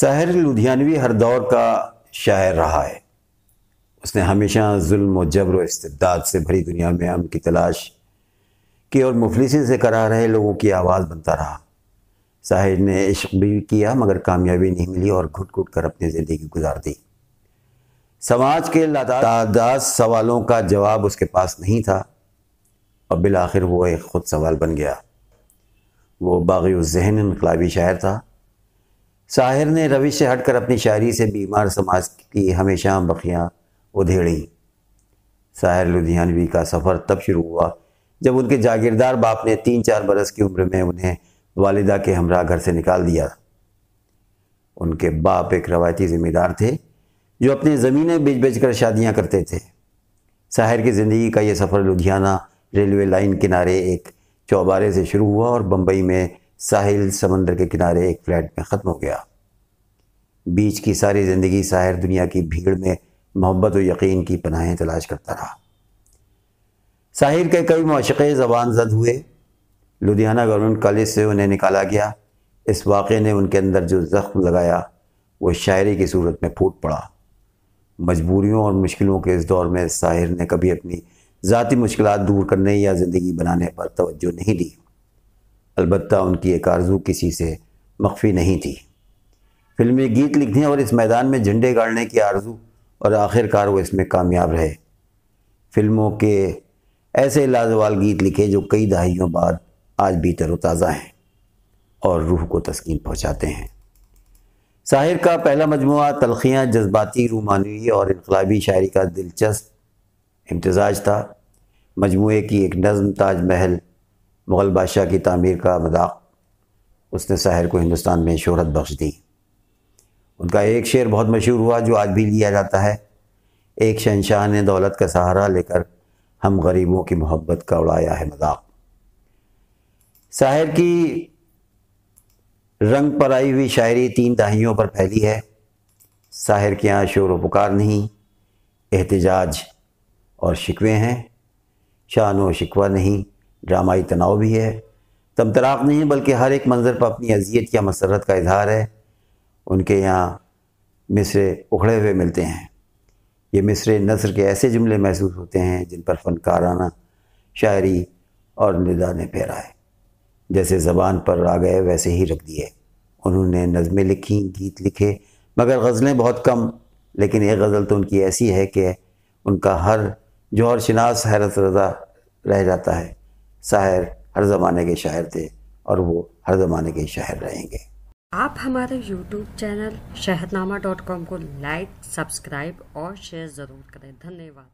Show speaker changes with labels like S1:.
S1: ساحر لدھیانوی ہر دور کا شاعر رہا ہے اس نے ہمیشہ ظلم و جبر و استبداد سے بھری دنیا میں ہم کی تلاش کی اور مفلسی سے کرا رہے لوگوں کی آواز بنتا رہا ساحر نے عشق بھی کیا مگر کامیابی نہیں ملی اور گھٹ گھٹ کر اپنی زندگی گزار دی سماج کے لاتاس سوالوں کا جواب اس کے پاس نہیں تھا اور بالآخر وہ ایک خود سوال بن گیا وہ باغی و ذہن انقلابی شاعر تھا ساحر نے روی سے ہٹ کر اپنی شاعری سے بیمار سماج کی ہمیشہ بخیاں ادھیڑیں ساحر لدھیانوی کا سفر تب شروع ہوا جب ان کے جاگیردار باپ نے تین چار برس کی عمر میں انہیں والدہ کے ہمراہ گھر سے نکال دیا ان کے باپ ایک روایتی ذمہ دار تھے جو اپنے زمینیں بیچ بیچ کر شادیاں کرتے تھے ساہر کی زندگی کا یہ سفر لدھیانہ ریلوے لائن کنارے ایک چوبارے سے شروع ہوا اور بمبئی میں ساحل سمندر کے کنارے ایک فلیٹ میں ختم ہو گیا بیچ کی ساری زندگی ساحر دنیا کی بھیڑ میں محبت و یقین کی پناہیں تلاش کرتا رہا ساحر کے کئی معشقے زبان زد ہوئے لدھیانہ گورنمنٹ کالج سے انہیں نکالا گیا اس واقعے نے ان کے اندر جو زخم لگایا وہ شاعری کی صورت میں پھوٹ پڑا مجبوریوں اور مشکلوں کے اس دور میں ساحر نے کبھی اپنی ذاتی مشکلات دور کرنے یا زندگی بنانے پر توجہ نہیں دی البتہ ان کی ایک آرزو کسی سے مخفی نہیں تھی فلمی گیت لکھنے اور اس میدان میں جھنڈے گاڑنے کی آرزو اور آخر کار وہ اس میں کامیاب رہے فلموں کے ایسے لازوال گیت لکھے جو کئی دہائیوں بعد آج بھی تر و تازہ ہیں اور روح کو تسکین پہنچاتے ہیں ساحر کا پہلا مجموعہ تلخیاں جذباتی رومانوی اور انقلابی شاعری کا دلچسپ امتزاج تھا مجموعے کی ایک نظم تاج محل مغل بادشاہ کی تعمیر کا مذاق اس نے ساحر کو ہندوستان میں شہرت بخش دی ان کا ایک شعر بہت مشہور ہوا جو آج بھی لیا جاتا ہے ایک شہنشاہ نے دولت کا سہارا لے کر ہم غریبوں کی محبت کا اڑایا ہے مذاق ساحر کی رنگ پر آئی ہوئی شاعری تین دہائیوں پر پھیلی ہے ساحر کے یہاں شور و پکار نہیں احتجاج اور شکوے ہیں شان و شکوہ نہیں ڈرامائی تناؤ بھی ہے تم نہیں بلکہ ہر ایک منظر پر اپنی اذیت یا مسرت کا اظہار ہے ان کے یہاں مصرے اکھڑے ہوئے ملتے ہیں یہ مصرے نثر کے ایسے جملے محسوس ہوتے ہیں جن پر فنکارانہ شاعری اور ندا نے پھیرا ہے جیسے زبان پر آ گئے ویسے ہی رکھ دیے انہوں نے نظمیں لکھیں گیت لکھے مگر غزلیں بہت کم لیکن یہ غزل تو ان کی ایسی ہے کہ ان کا ہر جوہر شناس حیرت رضا رہ جاتا ہے شا ہر زمانے کے شاعر تھے اور وہ ہر زمانے کے شاعر رہیں گے آپ ہمارے یوٹیوب چینل شہد نامہ ڈاٹ کام کو لائک سبسکرائب اور شیئر ضرور کریں دھنیہ واد